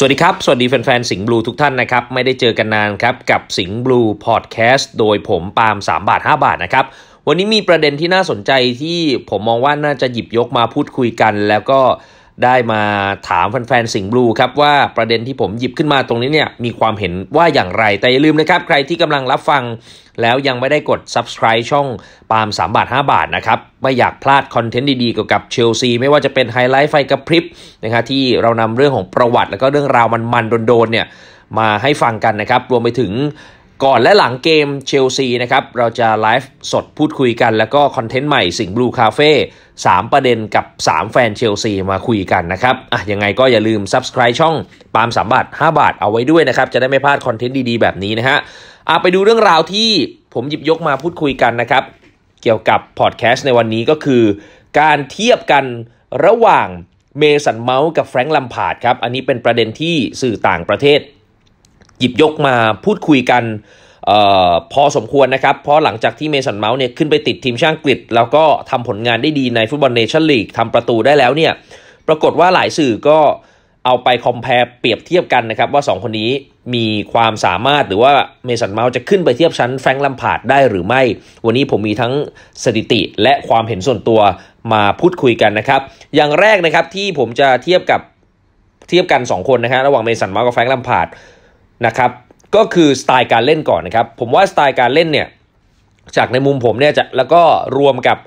สวัสดีครับ สวัสดีแฟนๆสิงห์บลูทุกท่านนะครับ ไม่ได้เจอกันนานครับ กับสิงห์บลูพอดแคสต์ โดยผมปาล์ม3บาท5บาทนะครับ วันนี้มีประเด็นที่น่าสนใจที่ผมมองว่าน่าจะหยิบยกมาพูดคุยกัน แล้วก็ได้มาถามแฟนๆสิงห์บลูครับว่าประเด็นที่ผมหยิบขึ้นมาตรงนี้เนี่ย มีความเห็นว่าอย่างไรแต่อย่าลืมนะครับใครที่กำลังรับฟังแล้วยังไม่ได้กด subscribe ช่อง ปาล์ม3 บาท 5 บาทนะครับไม่อยากพลาดคอนเทนต์ดีๆเกี่ยวกับเชลซีไม่ว่าจะเป็นไฮไลท์ไฟกระพริบนะครับที่เรานำเรื่องของประวัติแล้วก็เรื่องราวมัน ๆ โดนๆเนี่ย มาให้ฟังกันนะครับ รวมไปถึงก่อนและหลังเกมเชลซีนะครับเราจะไลฟ์สดพูดคุยกัน แล้วก็คอนเทนต์ใหม่สิงห์บลูคาเฟ่3ประเด็นกับ 3 แฟนเชลซีมาคุยกันนะครับอ่ะยังไงก็อย่าลืม Subscribe ช่อง ปาล์ม3บาท5 บาทเอาไว้ด้วยนะครับ จะได้ไม่พลาดคอนเทนต์ดีๆ แบบนี้นะฮะอาไปดูเรื่องราวที่ผมหยิบยกมาพูดคุยกันนะครับ เกี่ยวกับพอดแคสต์ในวันนี้ก็คือการเทียบกันระหว่างเมสันเมาส์กับแฟรงค์ลัมพาดครับ อันนี้เป็นประเด็นที่สื่อต่างประเทศ หยิบยกมาพูดคุยกันออพอสมควรนะครับ เพราะหลังจากที่เมสันเมาส์เนี่ยขึ้นไปติดทีมชาติอังกฤษ แล้วก็ทำผลงานได้ดีในฟุตบอลเนชั่นลีกทำประตูได้แล้วเนี่ย ปรากฏว่าหลายสื่อก็เอาไปคอมเพลเปรียบเทียบกันนะครับ ว่า 2 คนนี้มีความสามารถหรือว่าเมสันเมาส์จะขึ้นไปเทียบชั้นแฟรง์ลัมพาดได้หรือไม่ วันนี้ผมมีทั้งสถิติและความเห็นส่วนตัวมาพูดคุยกันนะครับอย่างแรกนะครับที่ผมจะเทียบกับเทียบกัน 2 คนนะฮะรระหว่างเมสันเมาส์กับแฟรง์ลัมพาดนะครับ ก็คือสไตล์การเล่นก่อนนะครับผมว่าสไตล์การเล่นเนี่ยจากในมุมผมเนี่ยจะแล้วก็รวมกับ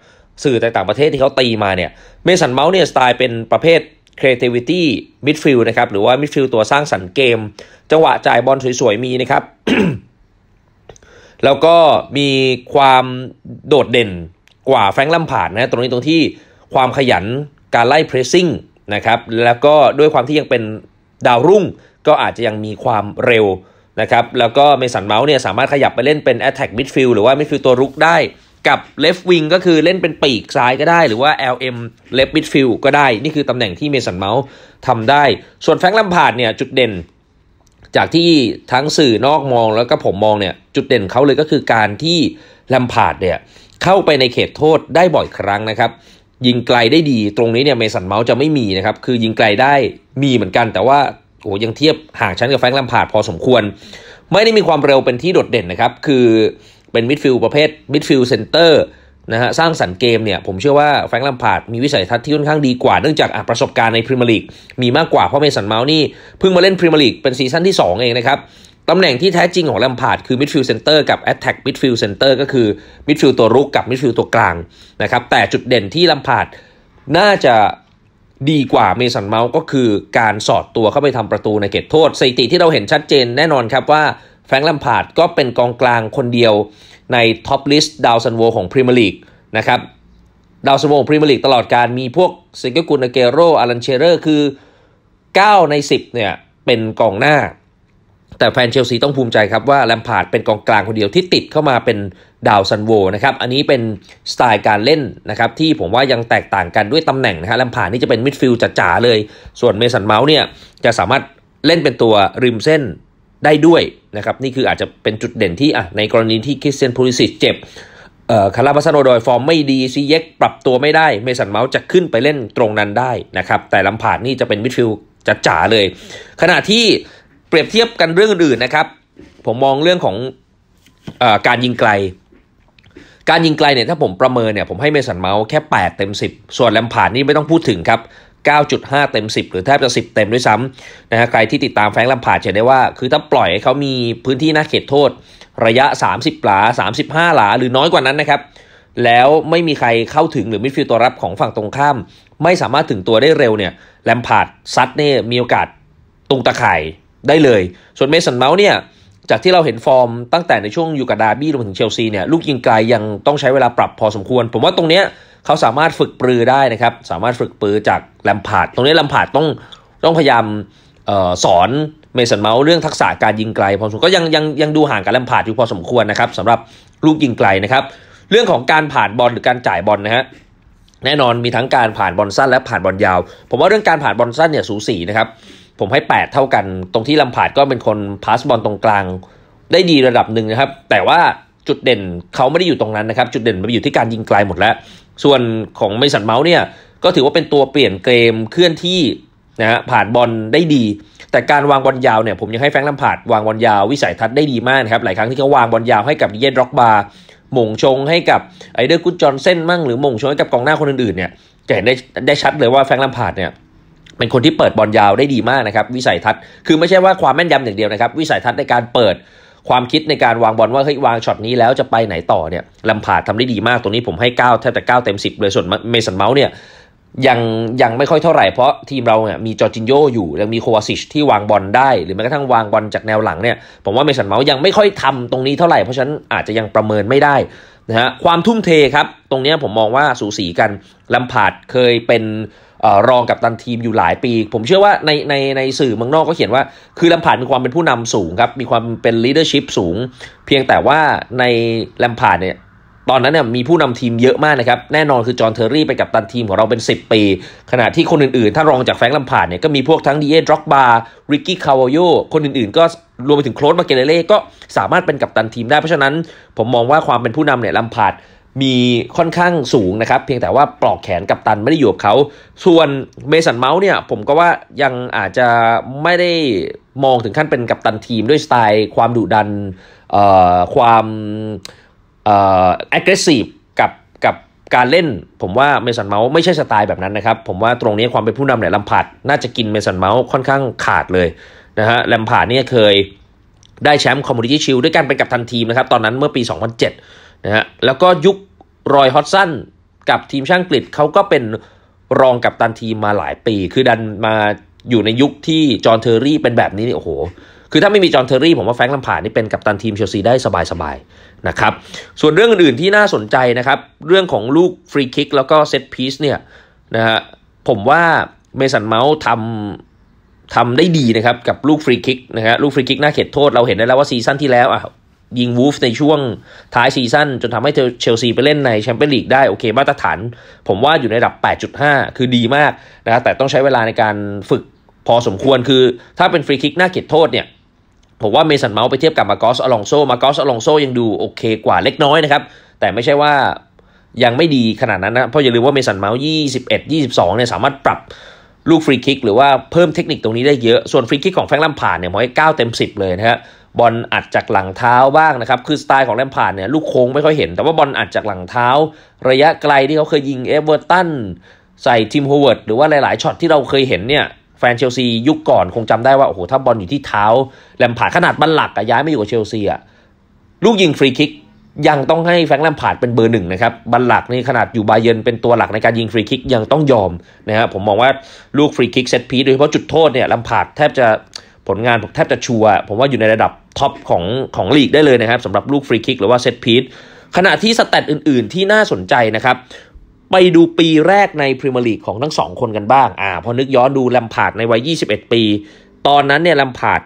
สื่อต่างประเทศที่เขาตีมาเนี่ยเมสันเมาส์เนี่ยสไตล์เป็นประเภท creativity midfield นะครับหรือว่า midfield ตัวสร้างสรรค์เกม จังหวะจ่ายบอลสวยๆ มีนะครับ แล้วก็มีความโดดเด่นกว่าแฟรงค์ลัมพาร์ดนะตรงนี้ตรงที่ความขยันการไล่ pressing นะครับแล้วก็ด้วยความที่ยังเป็นดาวรุ่ง ก็อาจจะยังมีความเร็วนะครับแล้วก็เมสันเมาส์เนี่ยสามารถขยับไปเล่นเป็น attack midfield หรือว่า midfield ตัวรุกได้กับเลฟวิงก็คือเล่นเป็นปีกซ้ายก็ได้ หรือว่า LM เลฟมิดฟิลก็ได้นี่คือตำแหน่งที่เมสันเมาส์ทำได้ ส่วนแฟรงค์ลัมพาดเนี่ยจุดเด่น จากที่ทั้งสื่อนอกมองแล้วก็ผมมองเนี่ยจุดเด่นเขาเลยก็คือการที่ลัมพาดเนี่ยเข้าไปในเขตโทษได้บ่อยครั้งนะครับ ยิงไกลได้ดีตรงนี้เนี่ยเมสันเมาส์จะไม่มีนะครับ คือยิงไกลได้มีเหมือนกัน แต่ว่าโอ้ยังเทียบห่างชั้นกับแฟรงค์ลัมพาดพอสมควร ไม่ได้มีความเร็วเป็นที่โดดเด่นนะครับคือเป็นมิดฟิลด์ประเภทมิดฟิลด์เซนเตอร์นะฮะสร้างสรรค์เกมเนี่ยผมเชื่อว่าแฟรงค์ลัมพาร์ดมีวิสัยทัศน์ที่ค่อนข้างดีกว่าเนื่องจากประสบการณ์ในพรีเมียร์ลีกมีมากกว่าเพราะเมสันเมาส์นี่เพิ่งมาเล่นพรีเมียร์ลีกเป็นซีซั่นที่ 2 เองนะครับตำแหน่งที่แท้จริงของลัมพาร์ดคือมิดฟิลด์เซนเตอร์กับแอตแทกมิดฟิลด์เซนเตอร์ก็คือมิดฟิลด์ตัวรุกกับมิดฟิลด์ตัวกลางนะครับแต่จุดเด่นที่ลัมพาร์ดน่าจะดีกว่าเมสันเมาส์ก็คือการสอดตัวเข้าไปทำประตูในเขตโทษสถิติที่เราเห็นชัดเจนแน่นอนครับว่าแฟรงค์ลัมพาร์ดก็เป็นกองกลางคนเดียวในท็อปลิสต์ดาวซันโวของพรีเมียร์ลีกนะครับดาวซันโวของพรีเมียร์ลีกตลอดการมีพวกซิงเกิลกุนเกโรอารันเชเรอร์คือ 9 ใน 10 เนี่ย เป็นกองหน้า แต่แฟนเชลซีต้องภูมิใจครับว่าแลมพาร์ดเป็นกองกลางคนเดียวที่ติดเข้ามาเป็นดาวซันโวนะครับ อันนี้เป็นสไตล์การเล่นนะครับ ที่ผมว่ายังแตกต่างกันด้วยตำแหน่งนะฮะแลมพาร์ดนี่จะเป็นมิดฟิลด์จ๋าเลยส่วนเมสันเมาส์เนี่ยจะสามารถเล่นเป็นตัวริมเส้นได้ด้วยนะครับ นี่คืออาจจะเป็นจุดเด่นที่อ่ะในกรณีที่คริสเตียนพูลิสิชเจ็บคาราบาซานโดยฟอร์มไม่ดีซีเย็กปรับตัวไม่ได้ เมสันเมาส์จะขึ้นไปเล่นตรงนั้นได้นะครับ แต่ลำพาดนี่จะเป็นมิดฟิลจัดจ๋าเลย ขณะที่เปรียบเทียบกันเรื่องอื่นนะครับ ผมมองเรื่องของอการยิงไกล การยิงไกลเนี่ยถ้าผมประเมินเนี่ยผมให้เมสันเมาส์แค่8เต็ม10ส่วนลำพาดนี่ไม่ต้องพูดถึงครับ9.5 เต็ม 10 หรือแทบจะ 10 เต็มด้วยซ้ำนะฮะใครที่ติดตามแฟงลำพาดจะได้ว่า คือถ้าปล่อยให้เขามีพื้นที่หน้าเขตโทษ ระยะ 30 หลา 35 หลาหรือน้อยกว่านั้นนะครับแล้วไม่มีใครเข้าถึงหรือมิดฟิลด์ตัวรับของฝั่งตรงข้าม ไม่สามารถถึงตัวได้เร็วเนี่ยแลมพาดซัดเนี่ยมีโอกาสตรงตะข่ายได้เลย ส่วนเมสันเมาส์เนี่ยจากที่เราเห็นฟอร์มตั้งแต่ในช่วงอยู่กับดาบี้รวมถึงเชลซีเนี่ยลูกยิงไกลยังต้องใช้เวลาปรับพอสมควร ผมว่าตรงเนี้ยเขาสามารถฝึกปรือได้นะครับ สามารถฝึกปรือจากแลมพาดตรงนี้แลมพาดต้องต้องพยายามออสอนเมสันเมาส์เรื่องทักษะการยิงไกลพอสมควร ก็ยังยังยังดูห่างกับแลมพาดอยู่พอสมควรนะครับสำหรับลูกยิงไกลนะครับ เรื่องของการผ่านบอลหรือการจ่ายบอลนะฮะแน่นอนมีทั้งการผ่านบอลสั้นและผ่านบอลยาว ผมว่าเรื่องการผ่านบอลสั้นเนี่ยสูสีนะครับผมให้ 8 เท่ากัน ตรงที่ลำพาดก็เป็นคนพาสบอลตรงกลาง ได้ดีระดับหนึ่งนะครับ แต่ว่าจุดเด่นเขาไม่ได้อยู่ตรงนั้นนะครับ จุดเด่นมันอยู่ที่การยิงไกลหมดแล้วส่วนของไมสันเมาส์เนี่ยก็ถือว่าเป็นตัวเปลี่ยนเกมเคลื่อนที่นะฮะผ่านบอลได้ดี แต่การวางบอลยาวเนี่ยผมยังให้แฟรงค์ลำพาดวางบอลยาววิสัยทัศน์ได้ดีมากนะครับ หลายครั้งที่เขาวางบอลยาวให้กับดิเยนร็อกบาร์ม่งชง ให้กับไอเดอร์กุจอนเซนมั่งหรือม่งชงให้กับกองหน้าคนอื่นๆเนี่ยจะเห็นได้ได้ชัดเลยว่าแฟรงค์ลำพาดเนี่ย เป็นคนที่เปิดบอลยาวได้ดีมากนะครับวิสัยทัศน์คือไม่ใช่ว่าความแม่นยำอย่างเดียวนะครับ วิสัยทัศน์ในการเปิดความคิดในการวางบอลว่าเฮ้ยวางช็อตนี้แล้วจะไปไหนต่อเนี่ยลำพาดทำได้ดีมากตรงนี้ผมให้9แทบจะ9เต็ม10เลยส่วนเมสันเมาส์เนี่ยยังยังไม่ค่อยเท่าไหร่เพราะทีมเราเนี่ยมีจอร์จินโยอยู่ยังมีโควาซิชที่วางบอลได้หรือแม้กระทั่งวางบอลจากแนวหลังเนี่ยผมว่าเมสันเมาส์ยังไม่ค่อยทำตรงนี้เท่าไหร่เพราะฉะนั้นอาจจะยังประเมินไม่ได้นะฮะความทุ่มเทครับ ตรงนี้ผมมองว่าสูสีกันลำพาดเคยเป็นรองกับตันทีมอยู่หลายปี ผมเชื่อว่าในในในสื่อเมืองนอกก็เขียนว่า คือลำพาร์ดมีความเป็นผู้นำสูงครับ มีความเป็นลีดเดอร์ชิพสูง เพียงแต่ว่าในลำพาร์ดเนี่ย ตอนนั้นเนี่ยมีผู้นำทีมเยอะมากนะครับ แน่นอนคือจอห์นเทอร์รี่ไปกับตันทีมของเราเป็น 10 ปี ขณะที่คนอื่นๆ ถ้ารองจากแฟรงค์ลำพาดเนี่ยก็มีพวกทั้งดีเอ็ดร็อกบาร์ริกกี้คาวโยคนอื่นๆ ก็รวมไปถึงโคลดมาเกเลเล่ก็สามารถเป็นกับตันทีมได้ เพราะฉะนั้นผมมองว่าความเป็นผู้นำเนี่ยลำพาดมีค่อนข้างสูงนะครับ เพียงแต่ว่าปลอกแขนกับตันไม่ได้อยู่กับเขา ส่วนเมสันเมาส์เนี่ยผมก็ว่ายังอาจจะไม่ได้มองถึงขั้นเป็นกับตันทีม ด้วยสไตล์ความดุดันความเอ่อ aggressive กับกับการเล่น ผมว่าเมสันเมาส์ไม่ใช่สไตล์แบบนั้นนะครับ ผมว่าตรงนี้ความเป็นผู้นำเนี่ยลำพัด น่าจะกินเมสันเมาส์ค่อนข้างขาดเลยนะฮะลำพัดเนี่ยเคยได้แชมป์คอมมูนิตี้ชิลด้วยกันเป็นกับทันทีมนะครับตอนนั้นเมื่อปี 2007นะฮะแล้วก็ยุครอยฮอตสันกับทีมช่างกฤษเขาก็เป็นรองกับตันทีมมาหลายปี คือดันมาอยู่ในยุคที่จอห์นเทอร์รี่เป็นแบบนี้นี่โอ้โห คือถ้าไม่มีจอห์นเทอร์รี่ผมว่าแฟรงค์ลัมพานนี่เป็นกับตันทีมเชลซีได้สบายๆ นะครับ ส่วนเรื่องอื่นๆที่น่าสนใจนะครับ เรื่องของลูกฟรีคิกแล้วก็เซตพีซเนี่ยนะฮะผมว่าเมสันเมาส์ทำทำได้ดีนะครับกับลูกฟรีคิกนะฮะลูกฟรีคิกหน้าเขตโทษเราเห็นได้แล้วว่าซีซั่นที่แล้วอ่ะยิงวูฟในช่วงท้ายซีซั่นจนทำให้เชลซีไปเล่นในแชมเปี้ยนลีกได้ โอเคมาตรฐาน ผมว่าอยู่ในระดับ 8.5 คือดีมากนะครับแต่ต้องใช้เวลาในการฝึกพอสมควรคือถ้าเป็นฟรีคิกหน้าเขตโทษเนี่ย ผมว่าเมสันเมาส์ไปเทียบกับมาโกสอลองโซมาโกสอลองโซยังดูโอเคกว่าเล็กน้อยนะครับ แต่ไม่ใช่ว่ายังไม่ดีขนาดนั้นนะ เพราะอย่าลืมว่าเมสันเมาส์21 22 เนี่ยสามารถปรับลูกฟรีคิกหรือว่าเพิ่มเทคนิคตรงนี้ได้เยอะส่วนฟรีคิกของแฟรงลัมผ่านเนี่ยอมเก้9เต็ม 10 เลยนะครับบอลอัดจากหลังเท้าบ้างนะครับ คือสไตล์ของแลมพาร์ดเนี่ยลูกโค้งไม่ค่อยเห็น แต่ว่าบอลอัดจากหลังเท้า ระยะไกลที่เขาเคยยิงเอเวอร์ตันใส่ทีมาฮเวิร์ดหรือว่าหลายๆช็อตที่เราเคยเห็นเนี่ยแฟนเชลซียุคก่อนคงจำได้ว่าโอ้โหถ้าบอลอยู่ที่เท้าแลมพาร์ดขนาดบอลหลักอะย้ายไม่อยู่กับเชลซีอะลูกยิงฟรีคิก ยังต้องให้แฟรงค์แลมพาร์ดเป็นเบอร์หนึ่งนะครับบอลหลักนี่ขนาดอยู่บาเยนเป็นตัวหลักในการยิงฟรีคิกยังต้องยอมนะครับผมมองว่าลูกฟรีคิกเซตพีโดยเฉพาะจุดโทษเนี่ยแลมพาร์ดแทบจะผลงานผมแทบจะชัวผมว่าอยู่ในระดับท็อปของของลีกได้เลยนะครับสำหรับลูกฟรีคิกหรือว่าเซตพีทขณะที่สแตทอื่นๆที่น่าสนใจนะครับ ไปดูปีแรกในพรีเมียร์ลีกของทั้งสองคนกันบ้างอ่าพอนึกย้อนดูแลมพาร์ดในวัย21 ปี ตอนนั้นเนี่ยแลมพาร์ด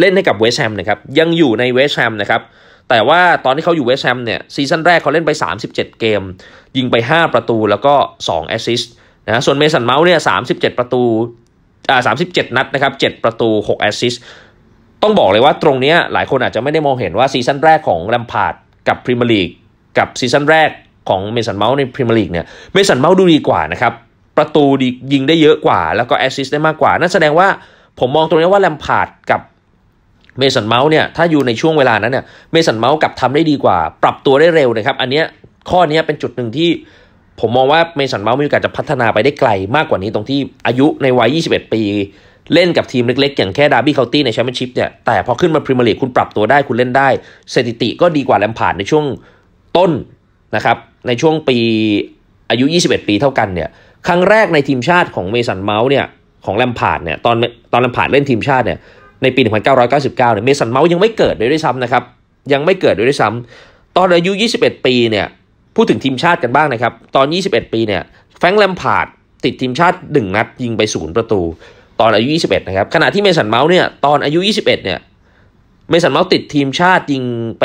เล่นให้กับเวสแฮมนะครับยังอยู่ในเวสแฮมนะครับแต่ว่าตอนที่เขาอยู่เวสแฮมเนี่ยซีซั่นแรกเขาเล่นไป 37 เกม ยิงไป 5 ประตูแล้วก็2แอสซิสต์นะส่วนเมสันเมาส์เนี่ย37 ประตูอ่า37 นัดนะครับ7ประตู6แอสซิสต์ต้องบอกเลยว่าตรงนี้หลายคนอาจจะไม่ได้มองเห็นว่าซีซั่นแรกของแัมพาร์ดกับพรีเมียร์ลีกกับซีซั่นแรกของเมสันเมาส์ในพรีเมียร์ลีกเนี่ยเมสันเมาส์ดูดีกว่านะครับประตูดียิงได้เยอะกว่าแล้วก็แอสซิสต์ได้มากกว่านั่นแสดงว่าผมมองตรงนี้ว่าแัมพาร์ดกับเมสันเมาส์เนี่ยถ้าอยู่ในช่วงเวลานั้นเนี่ยเมสันเมาส์กับทำได้ดีกว่า ปรับตัวได้เร็วนะครับอันเนี้ยข้อนี้เป็นจุดหนึ่งที่ผมมองว่าเมสันเมาส์มีโอกาสจะพัฒนาไปได้ไกลมากกว่านี้ตรงที่อายุในวัย 21 ปีเล่นกับทีมเล็กๆ อย่างแค่ดาร์บี้เคานตี้ในแชมเปี้ยนชิพเนี่ย แต่พอขึ้นมาพรีเมียร์ลีกคุณปรับตัวได้คุณเล่นได้ สถิติก็ดีกว่าแลมพาร์ดในช่วงต้นนะครับในช่วงปีอายุ 21 ปีเท่ากันเนี่ยครั้งแรกในทีมชาติของเมสันเมาส์เนี่ยของแลมพาร์ดเนี่ยตอนตอนแลมพาร์ดเล่นทีมชาติเนี่ยในปี 1999 เนี่ยเมสันเมาส์ยังไม่เกิดเลยด้วยซ้ำนะครับยังไม่เกิดเลยด้วยซ้ำตอนอายุ 21 ปีเนี่ยพูดถึงทีมชาติกันบ้างนะครับตอน 21 ปีเนี่ยแฟรงแลมพาร์ดติดทีมชาติ1 นัดยิงไป0ประตูตอนอายุ 21 นะครับ ขณะที่เมสันเมาส์เนี่ยตอนอายุ 21 เนี่ย เมสันเมาส์ติดทีมชาติยิงไป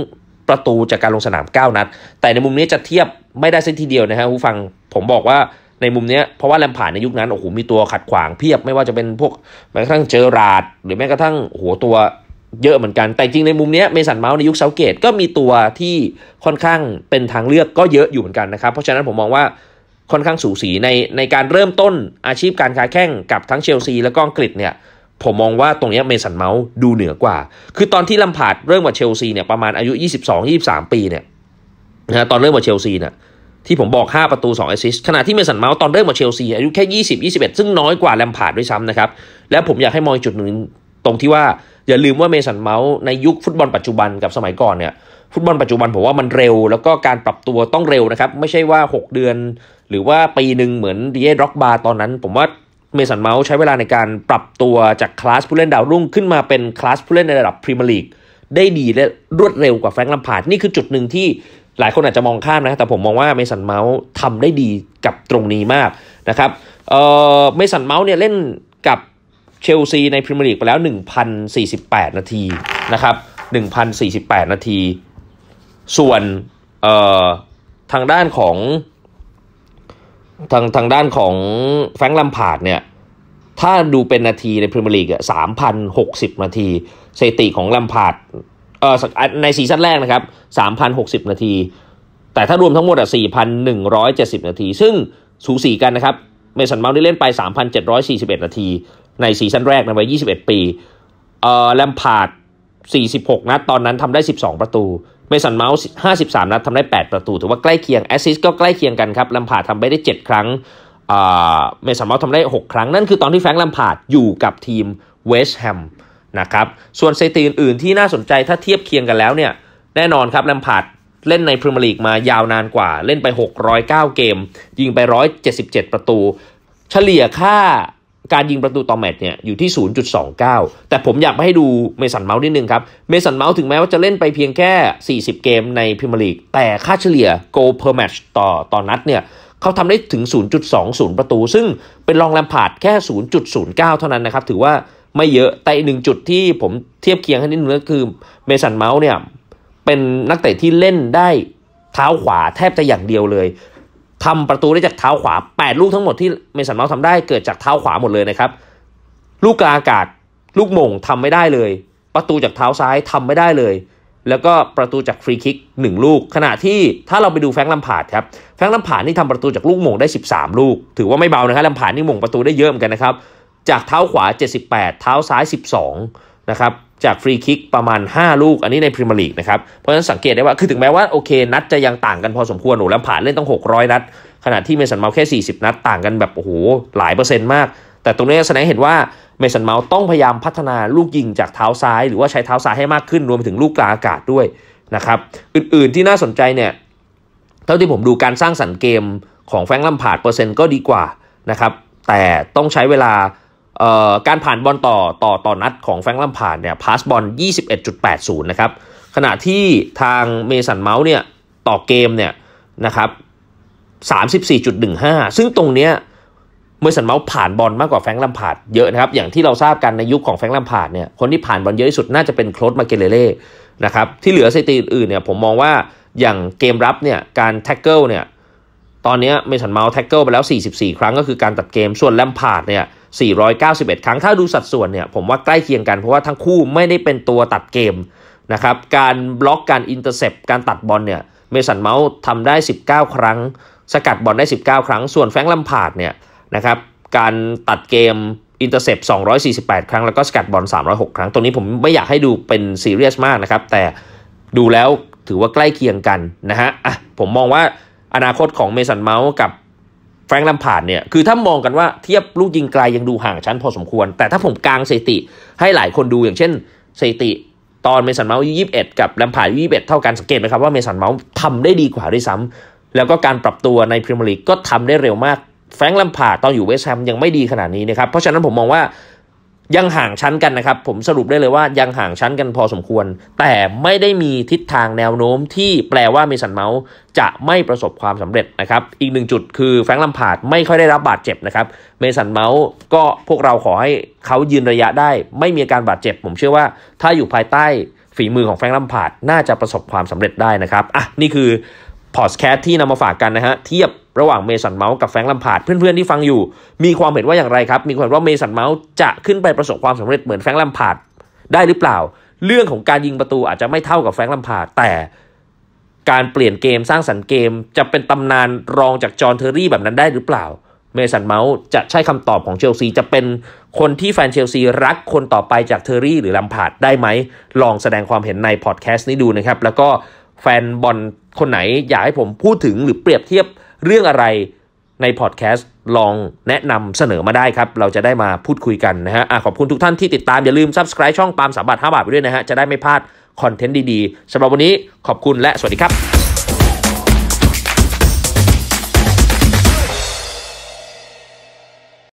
2 ประตูจากการลงสนาม 9 นัด แต่ในมุมนี้จะเทียบไม่ได้เส้นทีเดียวนะฮะผู้ฟังผมบอกว่าในมุมนี้เพราะว่าแลมผ่านในยุคนั้นโอ้โหมีตัวขัดขวางเพียบไม่ว่าจะเป็นพวก แม้กระทั่งเจอราด หรือแม้กระทั่งหัวตัวเยอะเหมือนกันแต่จริง ในมุมนี้เมสันเมาส์ในยุคเซาเกตก็มีตัวที่ค่อนข้างเป็นทางเลือกก็เยอะอยู่เหมือนกันนะครับเพราะฉะนั้นผมมองว่าค่อนข้างสูสีในในการเริ่มต้นอาชีพการค้าแข่งกับทั้งเชลซีและก็อังกฤษเนี่ยผมมองว่าตรงนี้เมสันเมาส์ดูเหนือกว่า คือตอนที่ลำพาดเริ่มกับเชลซีเนี่ยประมาณอายุ 22 23 ปีเนี่ยนะตอนเริ่มกับเชลซีเนี่ยที่ผมบอก 5ประตู2แอสซิสต์ขณะที่เมสันเมาส์ตอนเริ่มกับเชลซีอายุแค่20 21 ซึ่งน้อยกว่าลลมพาดด้วยซ้ำนะครับ และผมอยากให้มองจุดหนึ่งตรงที่ว่าอย่าลืมว่าเมสันเมาส์ในยุคฟุตบอลปัจจุบันกับสมัยก่อนเนี่ยฟุตบอลปัจจุบันผมว่ามันเร็วแล้วก็การปรับตัวต้องเร็วนะครับไม่ใช่ว่า 6 เดือนหรือว่าปีหนึ่งเหมือนดีเอ็ดร็อกบาร์ตอนนั้น ผมว่าเมสันเมาส์ใช้เวลาในการปรับตัวจากคลาสผู้เล่นดาวรุ่งขึ้นมาเป็นคลาสผู้เล่นในระดับพรีเมียร์ลีกได้ดีและรวดเร็วกว่าแฟรงค์ลัมพาร์ดนี่คือจุดหนึ่งที่หลายคนอาจจะมองข้ามนะแต่ผมมองว่าเมสันเมาส์ทำได้ดีกับตรงนี้มากนะครับเออเมสันเมาส์เนี่ยเล่นกับเชลซีในพรีเมียร์ลีกไปแล้ว1,048 นาทีนะครับ1,048 นาที ส่วนเออทางด้านของทางทางด้านของแฟงลัมพาดเนี่ยถ้าดูเป็นนาทีในพรีเมียร์ลีกอะสามพันหกสิบนาทีสถิติของลัมพาดเอ่อในซีซั่นแรกนะครับสามพันหกสิบนาที แต่ถ้ารวมทั้งหมดอ่ะสี่พันหนึ่งร้อยเจ็ดสิบนาที ซึ่งสูสีกันนะครับเมสันเมาส์ได้เล่นไป 3,741 นาที ในซีซั่นแรกในวัย21 ปีเอ่อลัมพาร์ด46นัดตอนนั้นทำได้ 12 ประตูเมสันเมาส์53 นัดทำได้ 8 ประตู ถือว่าใกล้เคียงแอสซิสก็ใกล้เคียงกันครับลัมพาดทำไปได้ 7 ครั้งเมสันเมาส์ทำได้ 6 ครั้งนั่นคือตอนที่แฟรงค์ลัมพาดอยู่กับทีมเวสต์แฮมนะครับ ส่วนสถิติอื่นๆที่น่าสนใจถ้าเทียบเคียงกันแล้วเนี่ยแน่นอนครับลัมพาดเล่นในพรีเมียร์ลีกมายาวนานกว่าเล่นไป 609 เกม ยิงไป177ประตู เฉลี่ยค่าการยิงประตูต่อแมตช์เนี่ยอยู่ที่ 0.29 แต่ผมอยากไปให้ดูเมสันเมาส์นิดนึงครับ เมสันเมาส์ถึงแม้ว่าจะเล่นไปเพียงแค่ 40 เกมในพรีเมียร์ลีก แต่ค่าเฉลี่ยโกลเพอร์แมตช์ต่อต่อนัดเนี่ย เขาทำได้ถึง 0.20 ประตู ซึ่งเป็นรองแลมพาร์ดแค่ 0.09 เท่านั้นนะครับ ถือว่าไม่เยอะแต่อีกหนึ่งจุดที่ผมเทียบเคียงให้นิดนึงก็คือเมสันเมาส์เนี่ยเป็นนักเตะที่เล่นได้เท้าขวาแทบจะอย่างเดียวเลยทำประตูได้จากเท้าขวา 8 ลูกทั้งหมดที่เมสันเมาส์ทำได้เกิดจากเท้าขวาหมดเลยนะครับ ลูกกลางอากาศลูกมงทำไม่ได้เลย ประตูจากเท้าซ้ายทำไม่ได้เลย แล้วก็ประตูจากฟรีคิก 1 ลูก ขณะที่ถ้าเราไปดูแฟงลัมพาดครับแฟงลัมพาดนี่ทำประตูจากลูกมงได้ 13 ลูก ถือว่าไม่เบานะครับลัมพาดนี่มงประตูได้เยอะเหมือนกันนะครับ จากเท้าขวา 78 เท้าซ้าย12นะครับจากฟรีคิกประมาณ 5 ลูกอันนี้ในพรีเมียร์ลีกนะครับ เพราะฉะนั้นสังเกตได้ว่าคือถึงแม้ว่า โอเคนัดจะยังต่างกันพอสมควรหนูลวผ่านเล่นต้อง 600 นัดขณะที่เมสันเมาแค่ 40 นัดต่างกันแบบ โอ้โห หลายเปอร์เซ็นต์มาก แต่ตรงนี้แสดงเห็นว่าเมสันเมาต้องพยายามพัฒนาลูกยิงจากเท้าซ้ายหรือว่าใช้เท้าซ้ายให้มากขึ้น รวมถึงลูกกลางอากาศด้วยนะครับอื่นๆที่น่าสนใจเนี่ยเท่าที่ผมดูการสร้างสรรค์เกมของแฟรงค์ลัมพาร์ดเปอร์เซ็นต์ก็ดีกว่านะครับแต่ต้องใช้เวลาการผ่านบอลต่อต่อต่อนัดของแฟงลัมพานดเนี่ยพาสบอล21.80นะครับขณะที่ทางเมสันเมาส์เนี่ยต่อเกมเนี่ยนะครับ34.15 ซึ่งตรงเนี้ยเมสันเมาส์ผ่านบอลมากกว่าแฟงลัมพาดเยอะนะครับ อย่างที่เราทราบกันในยุคของแฟงลัมพาดเนี่ยคนที่ผ่านบอลเยอะที่สุดน่าจะเป็นโคลดมาเกเลเล่นะครับที่เหลือสถิติอื่นเนี่ยผมมองว่าอย่างเกมรับเนี่ยการแท็กเกิลเนี่ยตอนนี้เมสันเมาส์แท็กเกิลไปแล้ว 44 ครั้งก็คือการตัดเกมส่วนแลมพาดเนี่ย491 ครั้ง ถ้าดูสัดส่วนเนี่ย ผมว่าใกล้เคียงกัน เพราะว่าทั้งคู่ไม่ได้เป็นตัวตัดเกมนะครับ การบล็อก การอินเตอร์เซปการตัดบอลเนี่ย เมสันเมาส์ทำได้ 19 ครั้ง สกัดบอลได้ 19 ครั้ง ส่วนแฟรงค์ลัมพาดเนี่ยนะครับ การตัดเกม อินเตอร์เซป248 ครั้ง แล้วก็สกัดบอล 306 ครั้งตรงนี้ผมไม่อยากให้ดูเป็นซีเรียสมากนะครับ แต่ดูแล้วถือว่าใกล้เคียงกันนะฮะ อ่ะ ผมมองว่าอนาคตของเมสันเมาส์กับแฟรงค์ลำผาดเนี่ยคือถ้ามองกันว่าเทียบลูกยิงไกลยังดูห่างชั้นพอสมควร แต่ถ้าผมกลางสถิติให้หลายคนดูอย่างเช่นสถิติตอนเมสันเมาส์ยี่สิบเอ็ดกับลำผาร์ายยี่สิบเอ็ดเท่ากันสังเกตไหมครับ ว่าเมสันเมาส์ทำได้ดีกว่าด้วยซ้ำ แล้วก็การปรับตัวในพรีเมียร์ลีกก็ทำได้เร็วมาก แฟรงค์ลำผาดตอนอยู่เวสต์แฮมยังไม่ดีขนาดนี้นะครับเพราะฉะนั้นผมมองว่ายังห่างชั้นกันนะครับผมสรุปได้เลยว่ายังห่างชั้นกันพอสมควร แต่ไม่ได้มีทิศทางแนวโน้มที่แปลว่าเมสันเมาส์จะไม่ประสบความสำเร็จนะครับอีกหนึ่งจุดคือแฟรงค์ลัมพาดไม่ค่อยได้รับบาดเจ็บนะครับเมสันเมาส์ก็พวกเราขอให้เขายืนระยะได้ ไม่มีการบาดเจ็บ ผมเชื่อว่า ถ้าอยู่ภายใต้ ฝีมือของแฟรงค์ลัมพาดน่าจะประสบความสำเร็จได้นะครับอ่ะนี่คือพอดแคสต์ที่นำมาฝากกันนะฮะ เทียบระหว่างเมสันเมาส์กับแฟงลัมพาดเพื่อนๆ ที่ฟังอยู่ มีความเห็นว่าอย่างไรครับ มีความว่าเมสันเมาส์จะขึ้นไปประสบความสำเร็จเหมือนแฟงลัมพาดได้หรือเปล่า เรื่องของการยิงประตูอาจจะไม่เท่ากับแฟงลัมพาดแต่ การเปลี่ยนเกม สร้างสรรค์เกมจะเป็นตำนานรองจากจอห์นเทอร์รี่แบบนั้นได้หรือเปล่า เมสันเมาส์จะใช่คำตอบของเชลซีจะเป็นคนที่แฟนเชลซีรักคนต่อไปจากเทอร์รี่หรือลัมพาดได้ไหมลองแสดงความเห็นในพอดแคสต์นี้ดูนะครับแล้วก็แฟนบอลคนไหน อยากให้ผมพูดถึงหรือเปรียบเทียบเรื่องอะไรในพอดแคสต์ลองแนะนำเสนอมาได้ครับ เราจะได้มาพูดคุยกันนะฮะอะขอบคุณทุกท่านที่ติดตามอย่าลืม subscribe ช่องปามสามบาทห้าบาทไปด้วยนะฮะ จะได้ไม่พลาดคอนเทนต์ดี ๆสำหรับวันนี้ขอบคุณและสวัสดีครับ